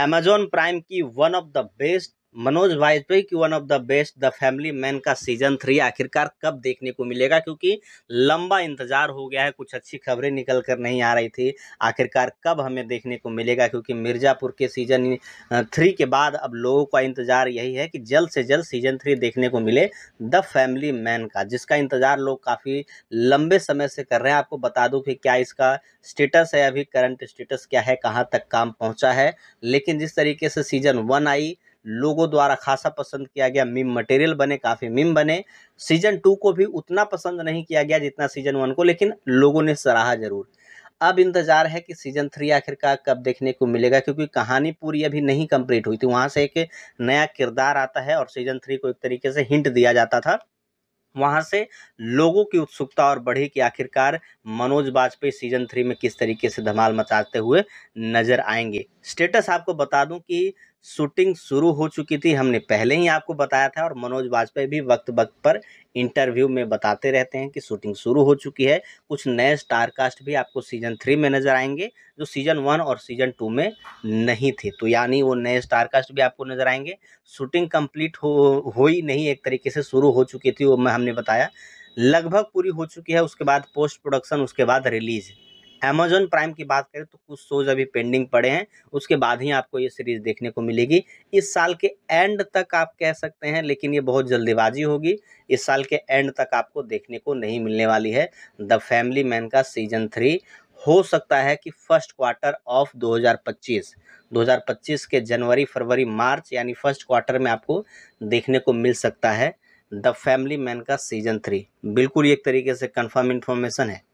Amazon Prime की one of the best Manoj Vajpayee की one of the best the Family Man का season three आखिरकार कब देखने को मिलेगा क्योंकि लंबा इंतजार हो गया है कुछ अच्छी खबरें निकल कर नहीं आ रही थी आखिरकार कब हमें देखने को मिलेगा क्योंकि मिर्ज़ापुर के सीजन थ्री के बाद अब लोगों का इंतजार यही है कि जल्द से जल्द सीजन थ्री देखने को मिले द फैमिली मैन का जिसका इंतजार लोग काफ़ी लंबे समय से कर रहे हैं आपको बता दूँ कि क्या इसका स्टेटस है अभी करंट स्टेटस क्या है कहाँ तक काम पहुँचा है लेकिन जिस तरीके से सीजन वन आई लोगों द्वारा खासा पसंद किया गया मीम मटेरियल बने काफ़ी मीम बने सीजन टू को भी उतना पसंद नहीं किया गया जितना सीजन वन को लेकिन लोगों ने सराहा जरूर अब इंतज़ार है कि सीज़न थ्री आखिरकार कब देखने को मिलेगा क्योंकि कहानी पूरी अभी नहीं कंप्लीट हुई थी वहाँ से एक नया किरदार आता है और सीज़न थ्री को एक तरीके से हिंट दिया जाता था वहाँ से लोगों की उत्सुकता और बढ़ी कि आखिरकार मनोज वाजपेयी सीजन थ्री में किस तरीके से धमाल मचाते हुए नज़र आएंगे स्टेटस आपको बता दूं कि शूटिंग शुरू हो चुकी थी हमने पहले ही आपको बताया था और मनोज वाजपेयी भी वक्त वक्त पर इंटरव्यू में बताते रहते हैं कि शूटिंग शुरू हो चुकी है कुछ नए स्टार कास्ट भी आपको सीजन थ्री में नज़र आएंगे जो सीजन वन और सीजन टू में नहीं थे तो यानी वो नए स्टार कास्ट भी आपको नज़र आएंगे शूटिंग कंप्लीट हो हो ही नहीं एक तरीके से शुरू हो चुकी थी वो हमने बताया लगभग पूरी हो चुकी है उसके बाद पोस्ट प्रोडक्शन उसके बाद रिलीज़ अमेजोन प्राइम की बात करें तो कुछ शोज अभी पेंडिंग पड़े हैं उसके बाद ही आपको ये सीरीज़ देखने को मिलेगी इस साल के एंड तक आप कह सकते हैं लेकिन ये बहुत जल्दबाजी होगी इस साल के एंड तक आपको देखने को नहीं मिलने वाली है द फैमिली मैन का सीजन थ्री हो सकता है कि फर्स्ट क्वार्टर ऑफ 2025 2025 के जनवरी फरवरी मार्च यानी फर्स्ट क्वार्टर में आपको देखने को मिल सकता है द फैमिली मैन का सीजन थ्री बिल्कुल एक तरीके से कंफर्म इन्फॉर्मेशन है